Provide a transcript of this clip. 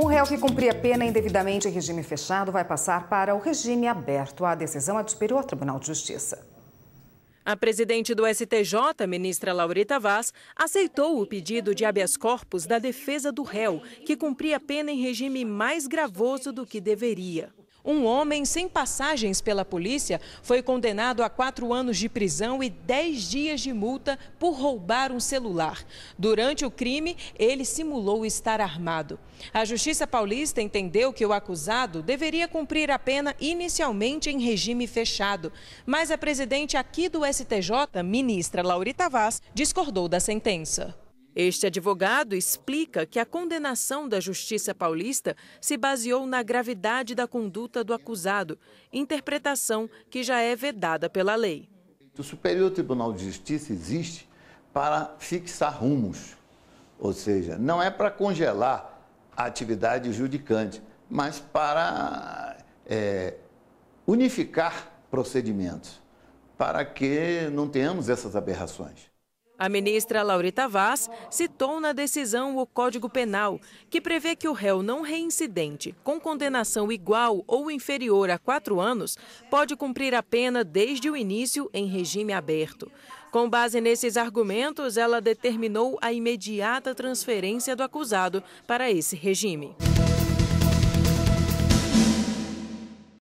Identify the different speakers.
Speaker 1: Um réu que cumpria pena indevidamente em regime fechado vai passar para o regime aberto. A decisão é do Superior Tribunal de Justiça.
Speaker 2: A presidente do STJ, ministra Laurita Vaz, aceitou o pedido de habeas corpus da defesa do réu, que cumpria pena em regime mais gravoso do que deveria. Um homem sem passagens pela polícia foi condenado a quatro anos de prisão e dez dias de multa por roubar um celular. Durante o crime, ele simulou estar armado. A Justiça Paulista entendeu que o acusado deveria cumprir a pena inicialmente em regime fechado. Mas a presidente aqui do STJ, ministra Laurita Vaz, discordou da sentença. Este advogado explica que a condenação da Justiça Paulista se baseou na gravidade da conduta do acusado, interpretação que já é vedada
Speaker 3: pela lei. O Superior Tribunal de Justiça existe para fixar rumos, ou seja, não é para congelar a atividade judicante, mas para é, unificar procedimentos, para que não tenhamos essas aberrações.
Speaker 2: A ministra Laurita Vaz citou na decisão o Código Penal, que prevê que o réu não reincidente, com condenação igual ou inferior a quatro anos, pode cumprir a pena desde o início em regime aberto. Com base nesses argumentos, ela determinou a imediata transferência do acusado para esse regime.